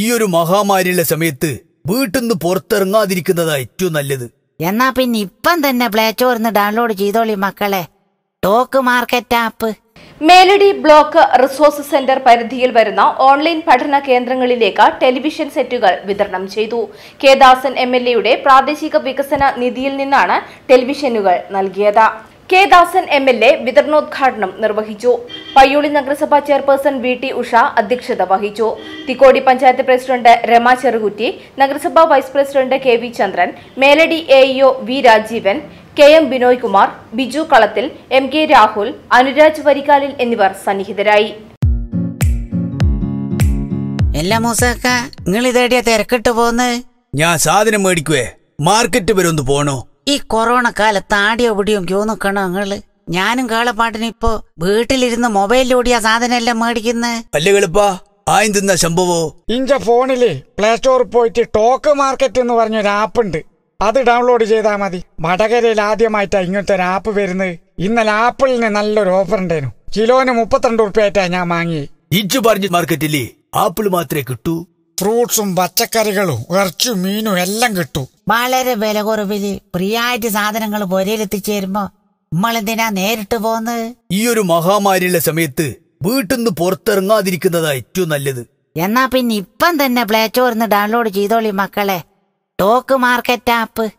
ഈ ഒരു മഹാമാരിയുടെ സമയത്ത് വീട്ടിൽ നിന്ന് പുറത്തിറങ്ങാതിരിക്കുന്നതാ ഏറ്റവും നല്ലത് എന്നാ പിന്നെ ഇപ്പം തന്നെ പ്ലേ സ്റ്റോറിന്ന് ഡൗൺലോഡ് ചെയ്തോളി മക്കളെ talk market app Meladi block resource centre പരിധിയിൽ വരുന്ന ഓൺലൈൻ പഠന കേന്ദ്രങ്ങളിലേക്ക് ടെലിവിഷൻ സെറ്റുകൾ വിതരണം ചെയ്തു എം എൽ എയുടെ പ്രാദേശിക വികസന നിധിയിൽ നിന്നാണ് ടെലിവിഷനുകൾ നൽകിയത് K Dasan M L A വിതരണോദ്ഘാടനം നിർവഹിച്ചു പയ്യോളി നഗരസഭാ ചെയർപേഴ്സൺ വി ടി ഉഷ അധ്യക്ഷത വഹിച്ചു തിക്കോടി പഞ്ചായത്ത് പ്രസിഡന്റ് രമ ചെറുകുറ്റി നഗരസഭാ vice president K V Chandran Meladi AEO V Rajeevan K M Binoy Kumar Biju Kalathil M K Rahul Anuraj Varikalil എന്നിവർ സന്നിഹിതരായി തിരക്കിട്ട് പോന്ന് ഞാൻ സാധനം മേടിക്കുവേ മാർക്കറ്റ് വരെ ഒന്ന് പോണോ ഈ കൊറോണ കാലത്ത് ആടിയോ പിടിയോ ക്യൂ നിക്കണോ നിങ്ങള് ഞാനും കാളപ്പാട്ടിന് ഇപ്പോ വീട്ടിലിരുന്ന് മൊബൈലിലൂടിയാ സാധനമെല്ലാം മേടിക്കുന്നത് ആ എന്തെന്നാ സംഭവോ ഇഞ്ച ഫോണില് പ്ലേ സ്റ്റോറിൽ പോയിട്ട് ടോക്ക് മാർക്കറ്റ് എന്ന് പറഞ്ഞൊരു ആപ്പ് ഉണ്ട് അത് ഡൗൺലോഡ് ചെയ്താൽ മതി വടകരയിൽ ആദ്യമായിട്ടാ ഇങ്ങനത്തെ ഒരു ആപ്പ് വരുന്നത് ഇന്നലെ ആപ്പിളിന് നല്ലൊരു ഓഫർ ഉണ്ടായിരുന്നു കിലോന് മുപ്പത്തിരണ്ട് ഉറുപ്പ്യായിട്ടാ ഞാൻ വാങ്ങി ഇഞ്ച് പറഞ്ഞ മാർക്കറ്റില് ആപ്പിൾ മാത്രമേ കിട്ടൂ ഫ്രൂട്ട്സും പച്ചക്കറികളും ഇറച്ചും മീനും എല്ലാം കിട്ടും വളരെ വില കുറവില് പ്രിയായിട്ട് സാധനങ്ങൾ പുരയിലെത്തിച്ചേരുമ്പോ നമ്മളെന്തിനാ നേരിട്ട് പോന്ന് ഈ ഒരു മഹാമാരിയുടെ സമയത്ത് വീട്ടിന്ന് പുറത്തിറങ്ങാതിരിക്കുന്നതാ ഏറ്റവും നല്ലത് എന്നാ പിന്നെ ഇപ്പം തന്നെ പ്ലേ സ്റ്റോറിന്ന് ഡൗൺലോഡ് ചെയ്തോളി മക്കളെ ടോക്ക് മാർക്കറ്റ് ആപ്പ്